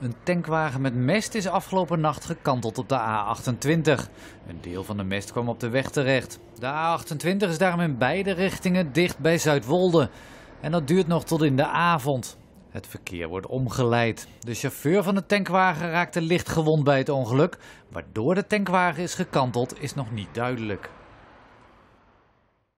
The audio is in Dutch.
Een tankwagen met mest is afgelopen nacht gekanteld op de A28. Een deel van de mest kwam op de weg terecht. De A28 is daarom in beide richtingen dicht bij Zuidwolde. En dat duurt nog tot in de avond. Het verkeer wordt omgeleid. De chauffeur van de tankwagen raakte licht gewond bij het ongeluk. Waardoor de tankwagen is gekanteld is nog niet duidelijk.